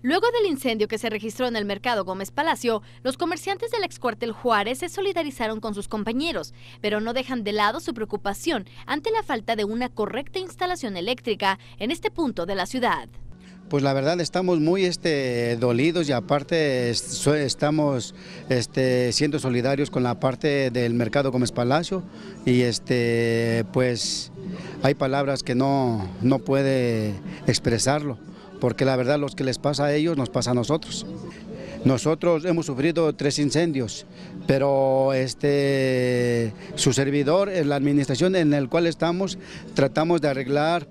Luego del incendio que se registró en el mercado Gómez Palacio, los comerciantes del excuartel Juárez se solidarizaron con sus compañeros, pero no dejan de lado su preocupación ante la falta de una correcta instalación eléctrica en este punto de la ciudad. Pues la verdad estamos muy este, dolidos y aparte estamos este, siendo solidarios con la parte del mercado Gómez Palacio y este, pues hay palabras que no, no puede expresarlo porque la verdad los que les pasa a ellos nos pasa a nosotros. Nosotros hemos sufrido tres incendios, pero este, su servidor, eh, la administración en la cual estamos, tratamos de arreglar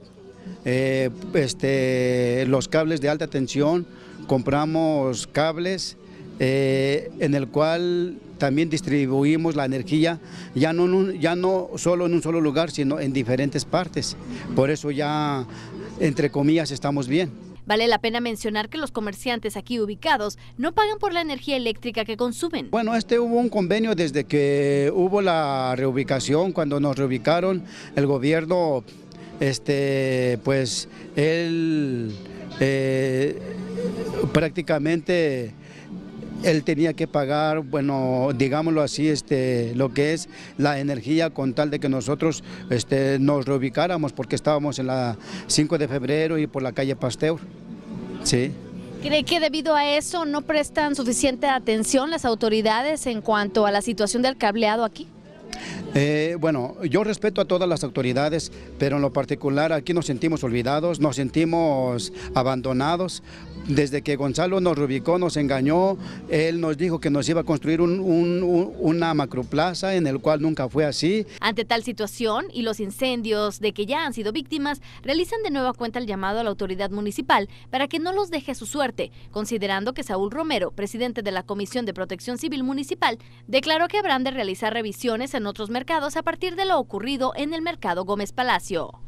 eh, este, los cables de alta tensión, compramos cables eh, en el cual también distribuimos la energía, ya no, ya no solo en un solo lugar, sino en diferentes partes. Por eso ya, entre comillas, estamos bien. Vale la pena mencionar que los comerciantes aquí ubicados no pagan por la energía eléctrica que consumen. Bueno, este hubo un convenio desde que hubo la reubicación, cuando nos reubicaron, el gobierno, este, pues él eh, prácticamente él tenía que pagar, bueno, digámoslo así, este, lo que es la energía con tal de que nosotros este, nos reubicáramos porque estábamos en la 5 de febrero y por la calle Pasteur. Sí. ¿Cree que debido a eso no prestan suficiente atención las autoridades en cuanto a la situación del cableado aquí? Eh, bueno, yo respeto a todas las autoridades, pero en lo particular aquí nos sentimos olvidados, nos sentimos abandonados. Desde que Gonzalo nos rubicó, nos engañó, él nos dijo que nos iba a construir un, una macroplaza, en el cual nunca fue así. Ante tal situación y los incendios de que ya han sido víctimas, realizan de nueva cuenta el llamado a la autoridad municipal para que no los deje su suerte, considerando que Saúl Romero, presidente de la Comisión de Protección Civil Municipal, declaró que habrán de realizar revisiones en otros mercados a partir de lo ocurrido en el mercado Gómez Palacio.